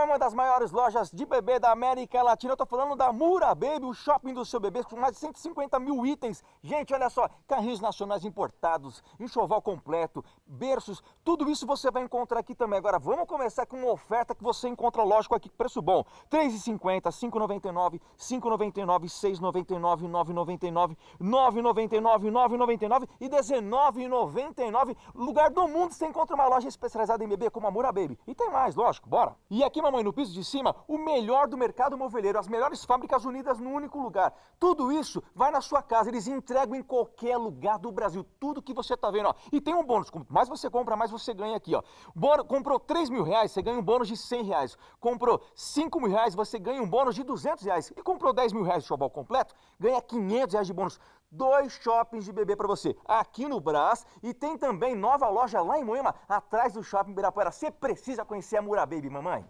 uma das maiores lojas de bebê da América Latina. Eu tô falando da Mura Baby, o shopping do seu bebê, com mais de 150 mil itens. Gente, olha só, carrinhos nacionais importados, enxoval completo, berços, tudo isso você vai encontrar aqui também. Agora, vamos começar com uma oferta que você encontra, lógico, aqui, preço bom. R$ 3,50, R$ 5,99, R$ 5,99, R$ 6,99, R$ 9,99, R$ 9,99, R$ 9,99 e R$ 19,99. Lugar do mundo você encontra uma loja especializada em bebê como a Mura Baby. E tem mais, lógico, bora. E aqui cima, mãe, no piso de cima, o melhor do mercado moveleiro, as melhores fábricas unidas num único lugar. Tudo isso vai na sua casa, eles entregam em qualquer lugar do Brasil, tudo que você está vendo. Ó. E tem um bônus, quanto mais você compra, mais você ganha aqui. Ó. comprou 3 mil reais, você ganha um bônus de 100 reais. Comprou 5 mil reais, você ganha um bônus de 200 reais. E comprou 10 mil reais de xobal completo, ganha 500 reais de bônus dois shoppings de bebê para você, aqui no Brás e tem também nova loja lá em Moema, atrás do shopping Ibirapuera. Você precisa conhecer a Murababy, mamãe.